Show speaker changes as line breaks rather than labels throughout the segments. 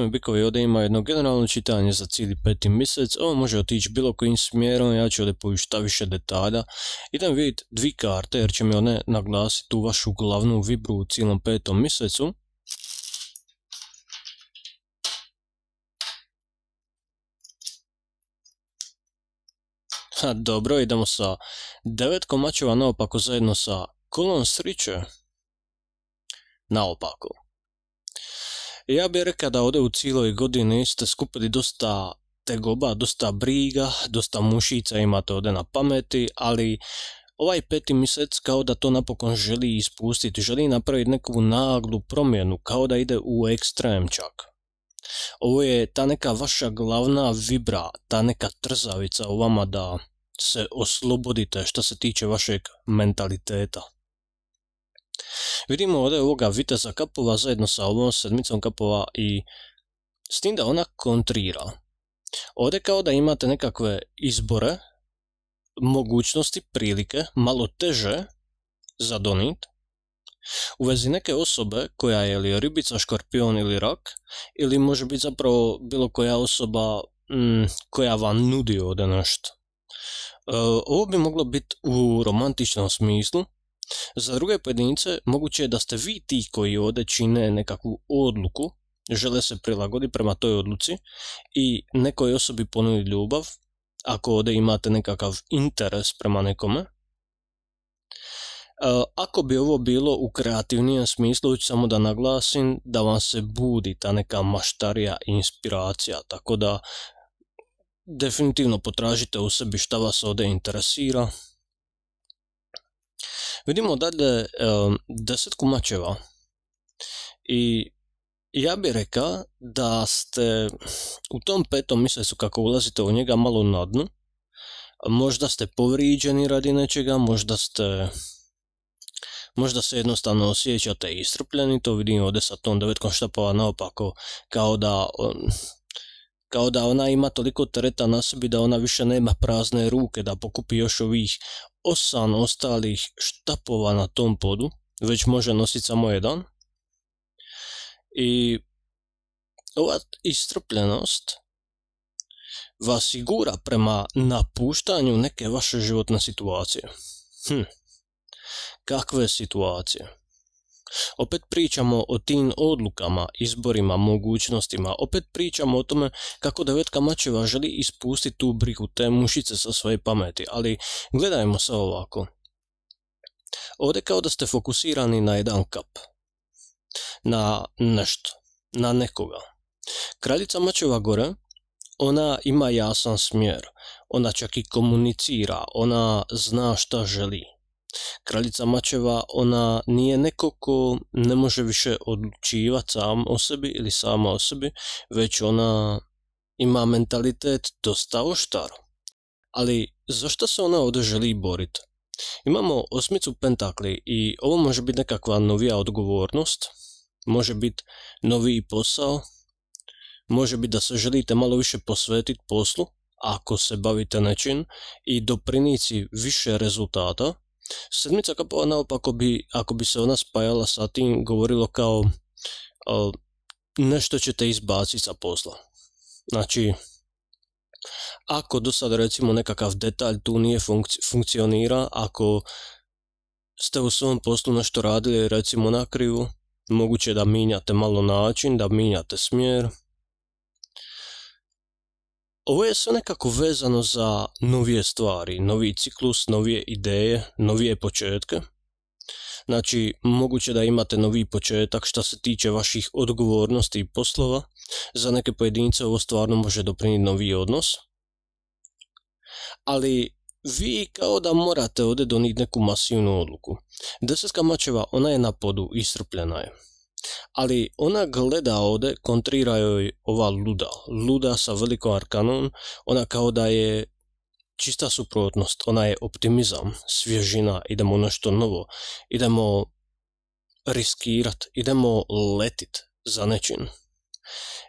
mi bikovi ovdje ima jedno generalno čitanje za cijeli peti mjesec, ovo može otići bilo kojim smjerom, ja ću ovdje povući više detalja. Idem vidjeti dvi karte jer će mi one naglasiti tu vašu glavnu vibru u cijelom petom mjesecu. Ha, dobro, idemo sa devet komačeva naopako zajedno sa kolom Naopako. naopako. Ja bih rekao da ovdje u cijeloj godini ste skupili dosta tegoba, dosta briga, dosta mušica imate ovdje na pameti, ali ovaj peti mjesec kao da to napokon želi ispustiti, želi napraviti neku naglu promjenu, kao da ide u ekstrem čak. Ovo je ta neka vaša glavna vibra, ta neka trzavica u vama da se oslobodite što se tiče vašeg mentaliteta. Vidimo ovdje ovoga viteza kapova zajedno sa ovom sedmicom kapova i s tim da ona kontrira. Ovdje kao da imate nekakve izbore, mogućnosti, prilike, malo teže za donit, u vezi neke osobe koja je ili ribica, škorpion ili rak, ili može biti zapravo bilo koja osoba mm, koja vam nudi ovdje nešto. E, ovo bi moglo biti u romantičnom smislu, za druge pojedince moguće je da ste vi ti koji ovdje čine nekakvu odluku, žele se prilagoditi prema toj odluci i nekoj osobi ponudi ljubav, ako ovdje imate nekakav interes prema nekome. E, ako bi ovo bilo u kreativnijem smislu, ću samo da naglasim da vam se budi ta neka maštarija inspiracija, tako da definitivno potražite u sebi šta vas ovdje interesira, Vidimo dalje deset kumačeva. I ja bih rekao da ste u tom petom mjesecu kako ulazite u njega malo na dnu, možda ste povrijeđeni radi nečega, možda ste možda se jednostavno osjećate istrpljeni, to vidim ovdje sa tom devetkom štapova naopako, kao da, kao da ona ima toliko tereta na sebi da ona više nema prazne ruke da pokupi još ovih osam ostalih štapova na tom podu, već može nositi samo jedan. I ova istrpljenost vas sigura prema napuštanju neke vaše životne situacije. Hm. Kakve situacije? Opet pričamo o tim odlukama, izborima, mogućnostima, opet pričamo o tome kako devetka mačeva želi ispustiti tu brigu te mušice sa svoje pameti, ali gledajmo se ovako. Ovdje kao da ste fokusirani na jedan kap, na nešto, na nekoga. Kraljica mačeva gore, ona ima jasan smjer, ona čak i komunicira, ona zna šta želi kraljica mačeva, ona nije neko ko ne može više odlučivati sam o sebi ili sama o sebi, već ona ima mentalitet dosta oštar. Ali zašto se ona ovdje želi boriti? Imamo osmicu pentakli i ovo može biti nekakva novija odgovornost, može biti novi posao, može biti da se želite malo više posvetiti poslu, ako se bavite nečim i doprinici više rezultata, Sedmica kapova naopako bi, ako bi se ona spajala sa tim, govorilo kao nešto ćete izbaciti sa posla. Znači, ako do sada recimo nekakav detalj tu nije funkcionira, ako ste u svom poslu nešto radili recimo na krivu, moguće da minjate malo način, da minjate smjer, ovo je sve nekako vezano za novije stvari, novi ciklus, novije ideje, novije početke. Znači, moguće da imate novi početak što se tiče vaših odgovornosti i poslova. Za neke pojedince ovo stvarno može doprinijeti novi odnos. Ali vi kao da morate ovdje donijeti neku masivnu odluku. Desetka mačeva, ona je na podu, isrpljena je ali ona gleda ovdje, kontrira joj ova luda, luda sa velikom arkanom, ona kao da je čista suprotnost, ona je optimizam, svježina, idemo nešto novo, idemo riskirat, idemo letit za nečin.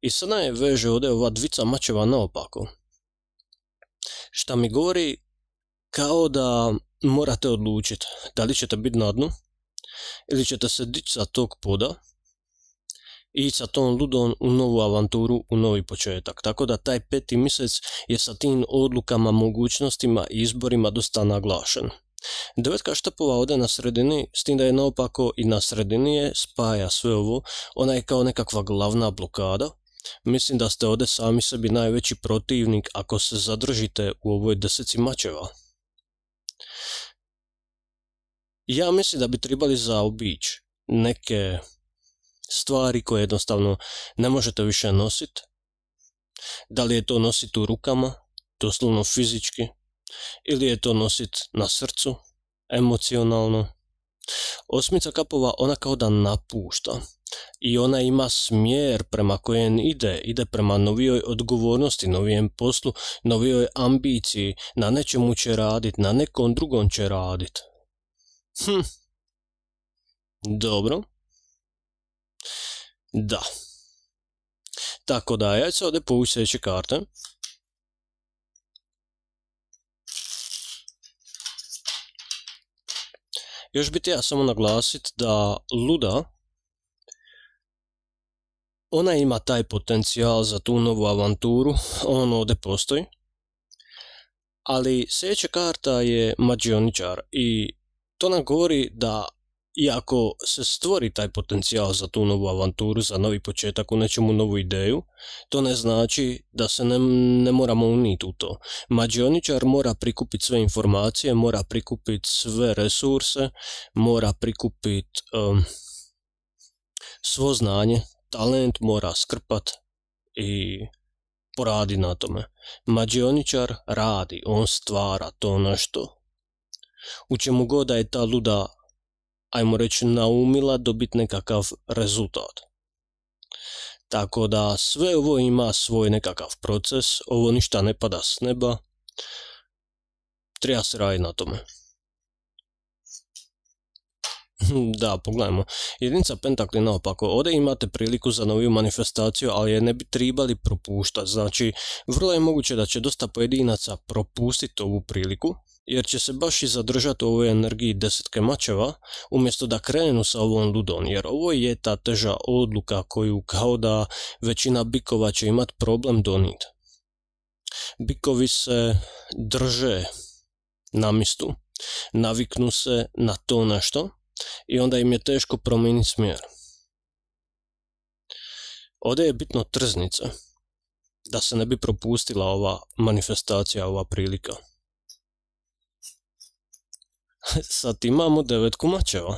I sada je veže ovdje ova dvica mačeva naopako. Šta mi govori kao da morate odlučiti da li ćete biti na dnu ili ćete se dići sa tog poda i sa tom ludom u novu avanturu, u novi početak. Tako da taj peti mjesec je sa tim odlukama, mogućnostima i izborima dosta naglašen. Devetka štapova ode na sredini, s tim da je naopako i na sredini je, spaja sve ovo, ona je kao nekakva glavna blokada, Mislim da ste ode sami sebi najveći protivnik ako se zadržite u ovoj deseci mačeva. Ja mislim da bi trebali zaobići neke stvari koje jednostavno ne možete više nositi. Da li je to nositi u rukama, doslovno fizički, ili je to nositi na srcu, emocionalno. Osmica kapova ona kao da napušta i ona ima smjer prema kojem ide, ide prema novijoj odgovornosti, novijem poslu, novijoj ambiciji, na nečemu će radit, na nekom drugom će radit. Hm. Dobro, da. Tako da ja ću ovdje povući sljedeće karte. Još bi ja samo naglasiti da Luda, ona ima taj potencijal za tu novu avanturu, on ovdje postoji. Ali sljedeća karta je Mađioničar i to nam govori da i ako se stvori taj potencijal za tu novu avanturu, za novi početak u nečemu novu ideju, to ne znači da se ne, moramo uniti u to. Mađioničar mora prikupiti sve informacije, mora prikupiti sve resurse, mora prikupiti svo znanje, talent mora skrpat i poradi na tome. Mađioničar radi, on stvara to nešto. U čemu god da je ta luda ajmo reći, naumila dobiti nekakav rezultat. Tako da sve ovo ima svoj nekakav proces, ovo ništa ne pada s neba, treba se raditi na tome. Da, pogledajmo. Jedinica pentakli naopako. Ovdje imate priliku za noviju manifestaciju, ali je ne bi tribali propuštati. Znači, vrlo je moguće da će dosta pojedinaca propustiti ovu priliku, jer će se baš i zadržati u ovoj energiji desetke mačeva, umjesto da krenu sa ovom ludom, jer ovo je ta teža odluka koju kao da većina bikova će imat problem donit. Bikovi se drže na mistu, naviknu se na to nešto i onda im je teško promijeniti smjer. Ovdje je bitno trznica, da se ne bi propustila ova manifestacija, ova prilika. Sad imamo devet kumačeva.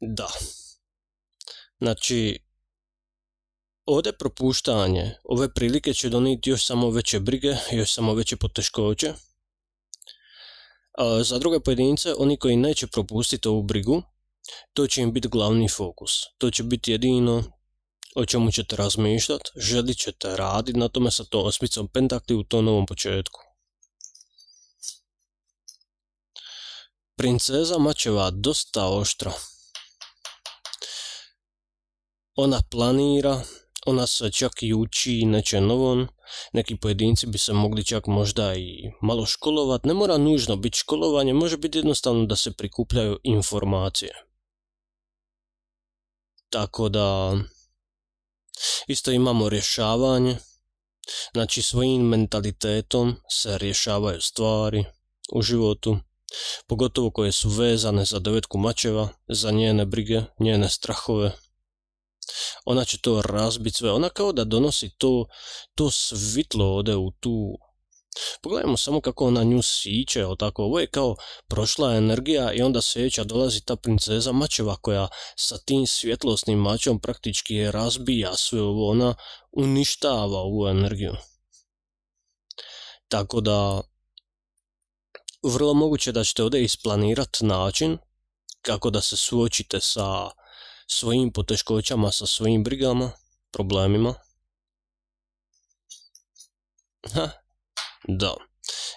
Da. Znači, ovdje propuštanje ove prilike će donijeti još samo veće brige, još samo veće poteškoće. za druge pojedince, oni koji neće propustiti ovu brigu, to će im biti glavni fokus. To će biti jedino o čemu ćete razmišljati, želit ćete raditi na tome sa to osmicom pentakli u to novom početku. Princeza mačeva dosta oštro. Ona planira, ona se čak i uči neče novom, neki pojedinci bi se mogli čak možda i malo školovat, ne mora nužno biti školovanje, može biti jednostavno da se prikupljaju informacije. Tako da, isto imamo rješavanje, znači svojim mentalitetom se rješavaju stvari u životu pogotovo koje su vezane za devetku mačeva, za njene brige, njene strahove. Ona će to razbit sve, ona kao da donosi to, to svitlo ode u tu Pogledajmo samo kako ona nju siče, o tako, ovo je kao prošla energija i onda sljedeća dolazi ta princeza mačeva koja sa tim svjetlosnim mačom praktički je razbija sve ovo, ona uništava ovu energiju. Tako da vrlo moguće da ćete ovdje isplanirati način kako da se suočite sa svojim poteškoćama, sa svojim brigama, problemima. da.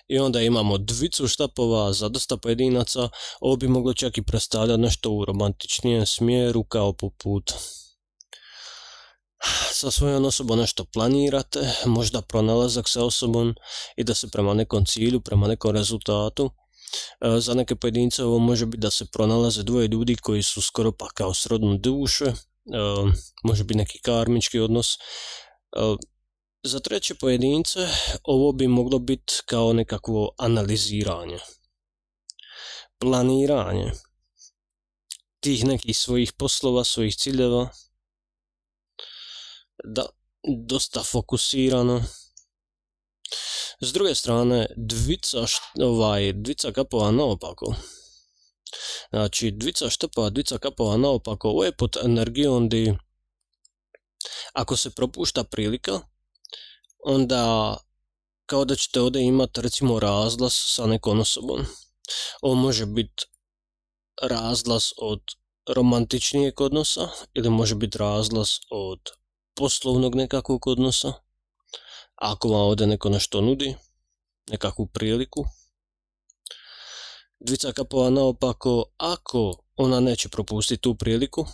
I onda imamo dvicu štapova za dosta pojedinaca, ovo bi moglo čak i predstavljati nešto u romantičnijem smjeru kao poput sa svojom osobom nešto planirate, možda pronalazak sa osobom i da se prema nekom cilju, prema nekom rezultatu. E, za neke pojedince ovo može biti da se pronalaze dvoje ljudi koji su skoro pa kao srodne duše, e, može biti neki karmički odnos. E, za treće pojedince ovo bi moglo biti kao nekakvo analiziranje, planiranje tih nekih svojih poslova, svojih ciljeva, da, dosta fokusirano. S druge strane, dvica, ovaj, dvica kapova naopako. Znači, dvica štrpa, dvica kapova naopako, ovo je pod energijom di ako se propušta prilika, onda kao da ćete ovdje imati recimo razlas sa nekom osobom. Ovo može biti razlas od romantičnijeg odnosa ili može biti razlas od poslovnog nekakvog odnosa. Ako vam ovdje neko nešto nudi, nekakvu priliku. Dvica kapova naopako, ako ona neće propustiti tu priliku,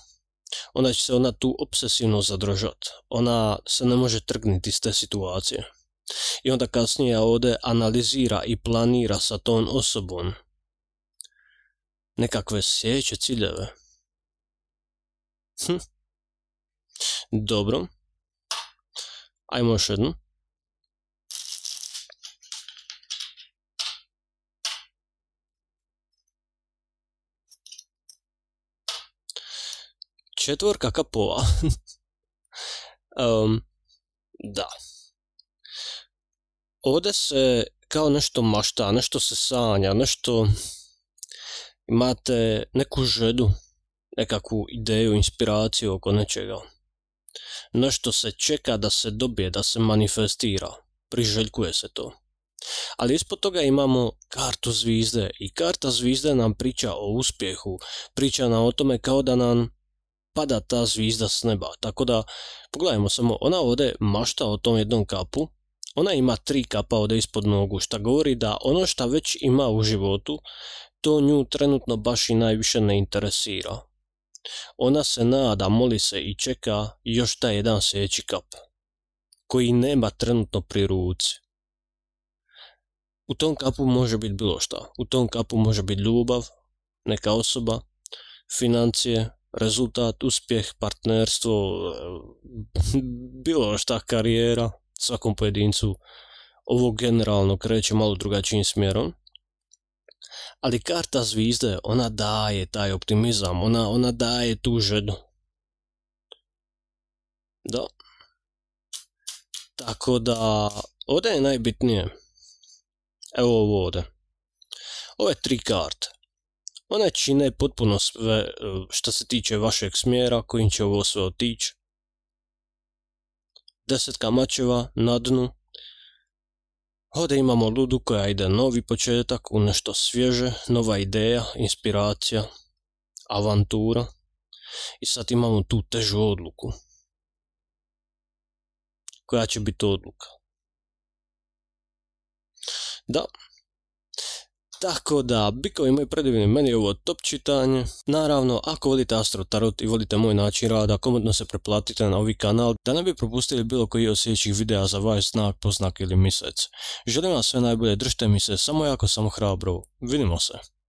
onda će se ona tu obsesivno zadržati. Ona se ne može trgniti iz te situacije. I onda kasnije ovdje analizira i planira sa tom osobom nekakve sjeće ciljeve. Hm. Dobro. Ajmo još jednu. Četvorka kapova. da. Ovdje se kao nešto mašta, nešto se sanja, nešto imate neku žedu, nekakvu ideju, inspiraciju oko nečega. Nešto se čeka da se dobije, da se manifestira. Priželjkuje se to. Ali ispod toga imamo kartu zvizde i karta zvizde nam priča o uspjehu, priča nam o tome kao da nam pada ta zvizda s neba. Tako da, pogledajmo samo, ona ovdje mašta o tom jednom kapu, ona ima tri kapa ovdje ispod nogu, što govori da ono što već ima u životu, to nju trenutno baš i najviše ne interesira. Ona se nada, moli se i čeka još taj jedan seći kap, koji nema trenutno pri ruci. U tom kapu može biti bilo šta. U tom kapu može biti ljubav, neka osoba, financije, rezultat, uspjeh, partnerstvo, bilo šta karijera, svakom pojedincu ovo generalno kreće malo drugačijim smjerom ali karta zvizde, ona daje taj optimizam, ona, ona daje tu Do Da. Tako da, ovdje je najbitnije. Evo ovo ovdje. Ove tri karte. One čine potpuno sve e, što se tiče vašeg smjera kojim će ovo sve otići. Deset kamačeva na dnu Ovdje imamo ludu koja ide novi početak u nešto svježe, nova ideja, inspiracija, avantura. I sad imamo tu težu odluku. Koja će biti odluka? Da, tako da, bikovi moji predivni, meni je ovo top čitanje. Naravno, ako volite Astro Tarot i volite moj način rada, komodno se preplatite na ovaj kanal da ne bi propustili bilo koji od sljedećih videa za vaš znak, poznak ili mjesec. Želim vam sve najbolje, držite mi se, samo jako, samo hrabro. Vidimo se.